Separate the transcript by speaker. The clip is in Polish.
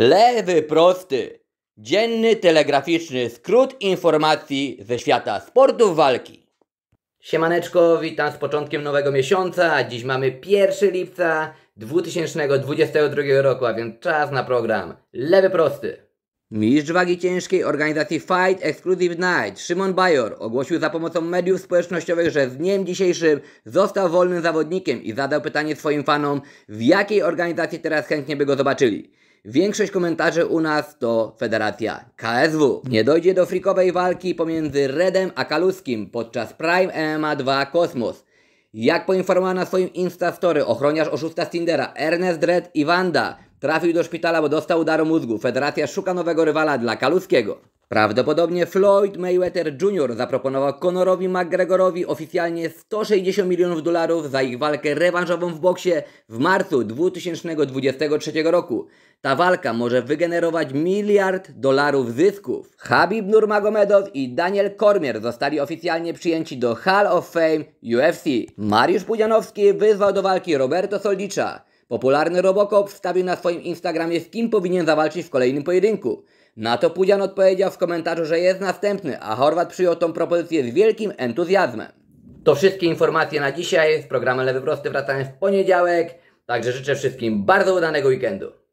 Speaker 1: Lewy prosty. Dzienny telegraficzny skrót informacji ze świata sportów walki. Siemaneczko, witam z początkiem nowego miesiąca. Dziś mamy 1 lipca 2022 roku, a więc czas na program Lewy prosty. Mistrz wagi ciężkiej organizacji Fight Exclusive Night Szymon Bajor ogłosił za pomocą mediów społecznościowych, że z dniem dzisiejszym został wolnym zawodnikiem i zadał pytanie swoim fanom, w jakiej organizacji teraz chętnie by go zobaczyli. Większość komentarzy u nas to Federacja KSW. Nie dojdzie do frikowej walki pomiędzy Redem a Kaluskim podczas Prime MMA 2 Kosmos. Jak poinformowała na swoim Instastory ochroniarz oszusta z Tindera Ernest Red Iwanda trafił do szpitala, bo dostał udaru mózgu. Federacja szuka nowego rywala dla Kaluskiego. Prawdopodobnie Floyd Mayweather Jr. zaproponował Conorowi McGregorowi oficjalnie 160 milionów dolarów za ich walkę rewanżową w boksie w marcu 2023 roku. Ta walka może wygenerować miliard dolarów zysków. Habib Nurmagomedow i Daniel Kormier zostali oficjalnie przyjęci do Hall of Fame UFC. Mariusz Pudzianowski wyzwał do walki Roberto Soldicza. Popularny Robocop wstawił na swoim Instagramie z kim powinien zawalczyć w kolejnym pojedynku. Na to Pudzian odpowiedział w komentarzu, że jest następny, a Horwat przyjął tą propozycję z wielkim entuzjazmem. To wszystkie informacje na dzisiaj. Z programem Lewy Prosty wracamy w poniedziałek. Także życzę wszystkim bardzo udanego weekendu.